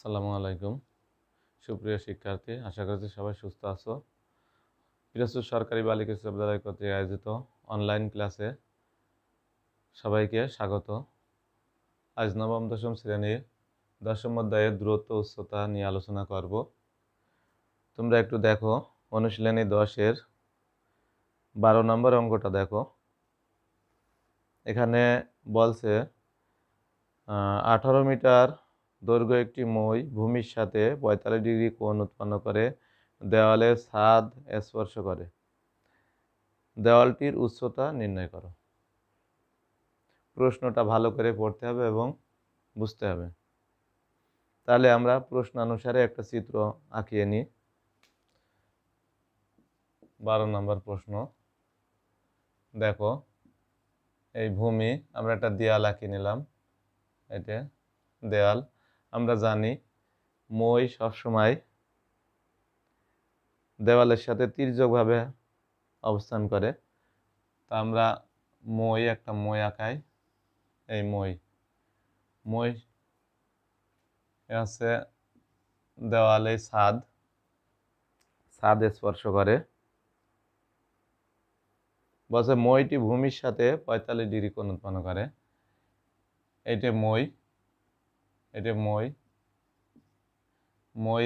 সালামু আলাইকুম সুপ্রিয় শিক্ষার্থী আশা করছি সবাই সুস্থ আছো পিরাজপুর সরকারি বালিকা বিশ্ববিদ্যালয় কর্তৃক আয়োজিত অনলাইন ক্লাসে সবাইকে স্বাগত আজ নবম দশম শ্রেণীর দশম অধ্যায়ে দূরত্ব উচ্চতা নিয়ে আলোচনা করব তোমরা একটু দেখো অনুশীলনী দশের বারো নম্বর অঙ্কটা দেখো এখানে বলছে আঠারো মিটার দৈর্ঘ্য একটি মই ভূমির সাথে পঁয়তাল্লিশ ডিগ্রি কোণ উৎপন্ন করে দেওয়ালের ছাদ স্পর্শ করে দেওয়ালটির উচ্চতা নির্ণয় করো প্রশ্নটা ভালো করে পড়তে হবে এবং বুঝতে হবে তাহলে আমরা প্রশ্ন অনুসারে একটা চিত্র আঁকিয়ে নিই বারো নম্বর প্রশ্ন দেখো এই ভূমি আমরা একটা দেয়াল আঁকিয়ে নিলাম এটা দেয়াল আমরা জানি মই সবসময় দেওয়ালের সাথে তির্যকভাবে অবস্থান করে তা আমরা মই একটা মই আঁকাই এই মই মই আছে দেওয়ালে ছাদ সাদে স্পর্শ করে বসে মইটি ভূমির সাথে পঁয়তাল্লিশ ডিগ্রি কোণ উৎপন্ন করে এটি মই এটা মই মই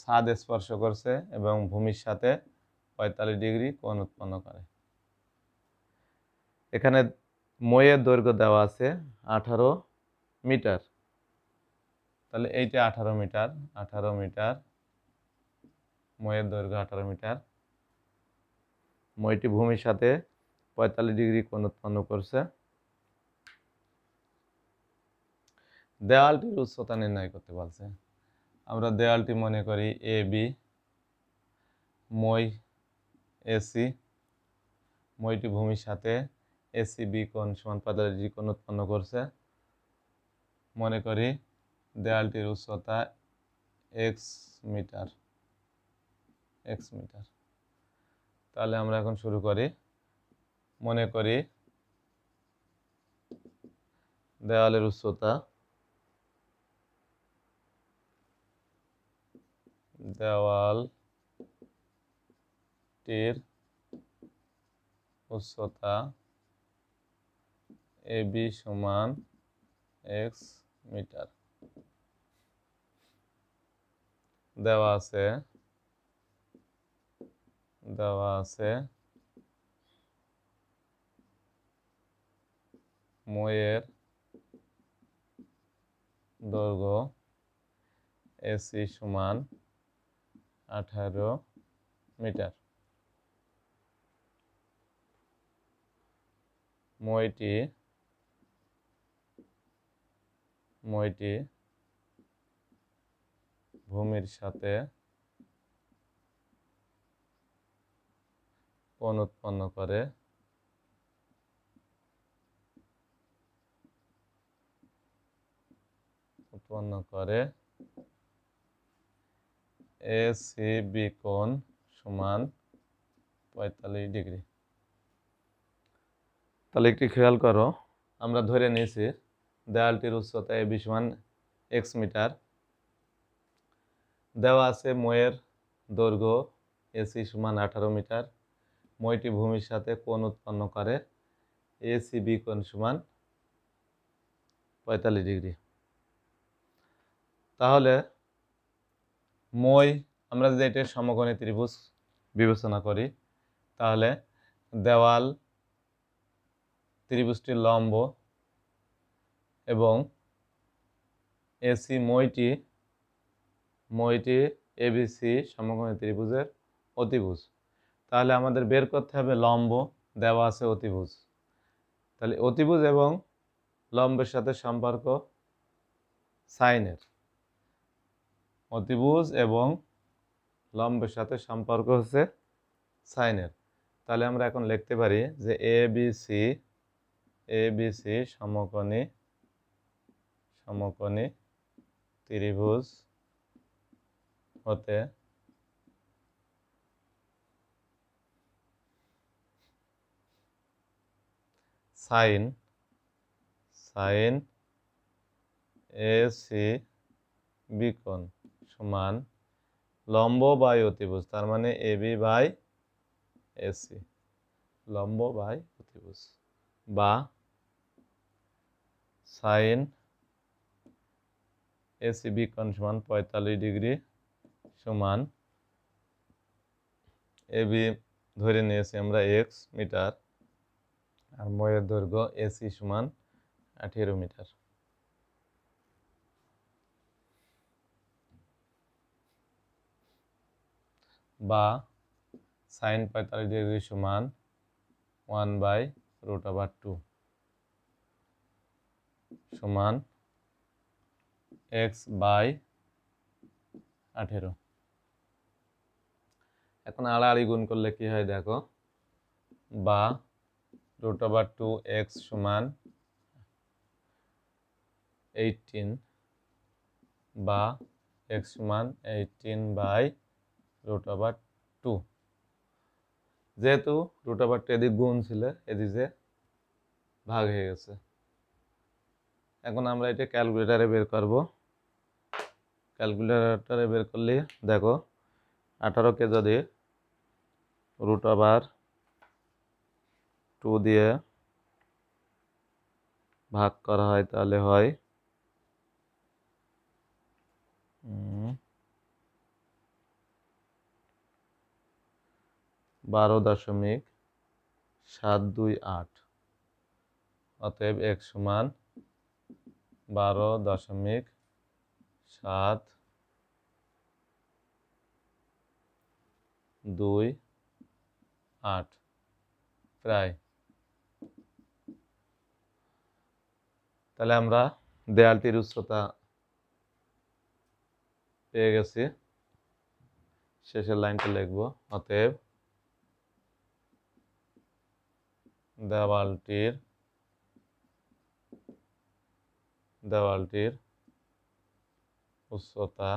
ছাদ স্পর্শ করছে এবং ভূমির সাথে পঁয়তাল্লিশ ডিগ্রি কোণ উৎপন্ন করে এখানে মইয়ের দৈর্ঘ্য দেওয়া আছে আঠারো মিটার তাহলে এইটা আঠারো মিটার আঠারো মিটার মইয়ের দৈর্ঘ্য আঠারো মিটার মইটি ভূমির সাথে পঁয়তাল্লিশ ডিগ্রি কোণ উৎপন্ন করছে দেওয়ালটির উচ্চতা নির্ণয় করতে বলছে আমরা দেওয়ালটি মনে করি এ বি মই এসি মইটি ভূমির সাথে এসি বি কোন সমান পাতাল যে কোন উৎপন্ন করছে মনে করি দেয়ালটির উচ্চতা এক্স মিটার এক্স মিটার তাহলে আমরা এখন শুরু করি মনে করি দেওয়ালের উচ্চতা देवाल टीर उच्चता ए बी समान एक्स मीटर देवा से देवा से मयर दैर्घ्य ए सी আঠারো মিটার মইটি মইটি ভূমির সাথে কোণ উৎপন্ন করে উৎপন্ন করে এ সি বি কোণ সমান পঁয়তাল্লিশ ডিগ্রি তাহলে একটি খেয়াল করো আমরা ধরে নিয়েছি দেওয়ালটির উচ্চতা এ বি সমান এক্স মিটার দেওয়া আছে ময়ের দৈর্ঘ্য এসি সমান আঠারো মিটার মইটি ভূমির সাথে কোণ উৎপন্ন করে এসি বি কোণ সমান পঁয়তাল্লিশ ডিগ্রি তাহলে মই আমরা যদি এটির সমগণে ত্রিভুজ বিবেচনা করি তাহলে দেওয়াল ত্রিভুজটির লম্ব এবং এসি মইটি মইটি এবিসি সমগণে ত্রিভুজের অতিভুজ তাহলে আমাদের বের করতে হবে লম্ব দেওয়া আছে অতিভুজ তাহলে অতিভুজ এবং লম্বের সাথে সম্পর্ক সাইনের অতিভুজ এবং লম্বের সাথে সম্পর্ক হচ্ছে সাইনের তাহলে আমরা এখন লিখতে পারি যে A B C A B C সমকোণী সমকোণী ত্রিভুজ হতে সাইন সাইন এ সি বিকোণ সমান লম্ব বাই অতিভুজ তার মানে এ বি বাই এসি লম্ব বাই অতিভুজ বা সাইন এসি বি কোণ সমান পঁয়তাল্লিশ ডিগ্রি সমান এ বি ধরে নিয়েছি আমরা এক্স মিটার আর ময়ের দৈর্ঘ্য এসি সমান আঠেরো মিটার বা সাইন পঁয়তাল্লিশ ডিগ্রি সমান ওয়ান বাই রুট আবার টু সমান এক্স বাই আঠেরো এখন আড়াআড়ি গুণ করলে কি হয় দেখো বা রুট আবার টু এক্স সমান এইটিন বা এক্স সমান eighteen by root over two যেহেতু রুট ওভার টু এদিক গুণ ছিল এদিক যে ভাগ হয়ে গেছে এখন আমরা এটা ক্যালকুলেটারে বের করব ক্যালকুলেটারে বের করলে দেখো আঠারোকে যদি রুট ওভার টু দিয়ে ভাগ করা হয় তাহলে হয় বারো দশমিক সাত দুই আট অতএব এক সমান বারো দশমিক সাত দুই আট প্রায় তাহলে আমরা দেয়ালটির উচ্চতা পেয়ে গেছি শেষের লাইনটা লিখবো অতএব দেওয়ালটির দেওয়ালটির উচ্চতা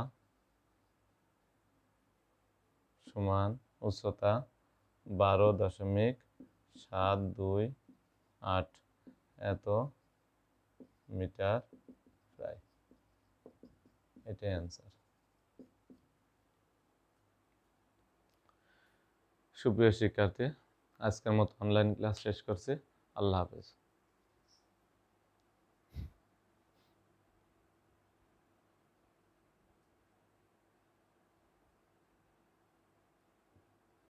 সমান উচ্চতা বারো দশমিক সাত দুই আট এত মিটার প্রায় এটাই অ্যান্সার সুপ্রিয় শিক্ষার্থী আজকের মতো অনলাইন ক্লাস শেষ করছি আল্লাহ হাফেজ